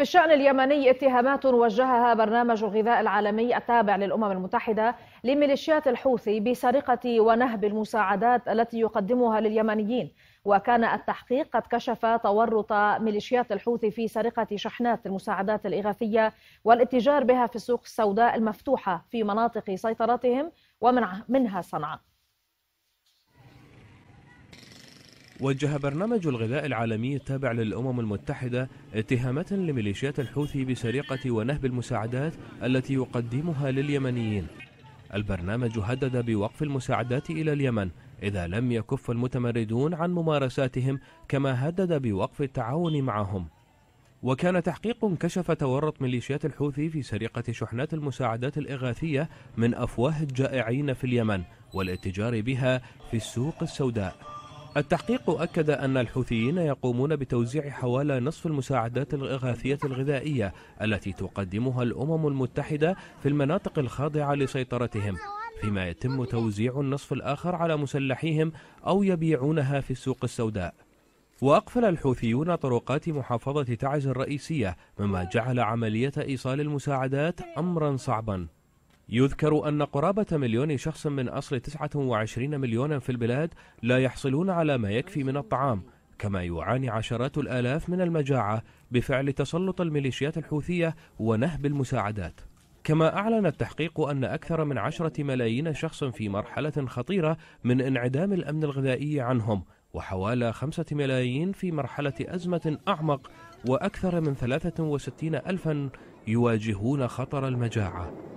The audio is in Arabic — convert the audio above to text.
في الشأن اليمني اتهامات وجهها برنامج الغذاء العالمي التابع للأمم المتحدة لميليشيات الحوثي بسرقة ونهب المساعدات التي يقدمها لليمنيين وكان التحقيق قد كشف تورط ميليشيات الحوثي في سرقة شحنات المساعدات الإغاثية والاتجار بها في السوق السوداء المفتوحة في مناطق سيطرتهم ومنها صنعاء وجه برنامج الغذاء العالمي التابع للأمم المتحدة اتهامات لميليشيات الحوثي بسرقة ونهب المساعدات التي يقدمها لليمنيين البرنامج هدد بوقف المساعدات إلى اليمن إذا لم يكف المتمردون عن ممارساتهم كما هدد بوقف التعاون معهم وكان تحقيق كشف تورط ميليشيات الحوثي في سرقة شحنات المساعدات الإغاثية من أفواه الجائعين في اليمن والاتجار بها في السوق السوداء التحقيق أكد أن الحوثيين يقومون بتوزيع حوالي نصف المساعدات الإغاثية الغذائية التي تقدمها الأمم المتحدة في المناطق الخاضعة لسيطرتهم فيما يتم توزيع النصف الآخر على مسلحيهم أو يبيعونها في السوق السوداء وأقفل الحوثيون طرقات محافظة تعز الرئيسية مما جعل عملية إيصال المساعدات أمرا صعبا يذكر أن قرابة مليون شخص من أصل 29 مليونا في البلاد لا يحصلون على ما يكفي من الطعام كما يعاني عشرات الآلاف من المجاعة بفعل تسلط الميليشيات الحوثية ونهب المساعدات كما أعلن التحقيق أن أكثر من عشرة ملايين شخص في مرحلة خطيرة من انعدام الأمن الغذائي عنهم وحوالي خمسة ملايين في مرحلة أزمة أعمق وأكثر من 63 ألفا يواجهون خطر المجاعة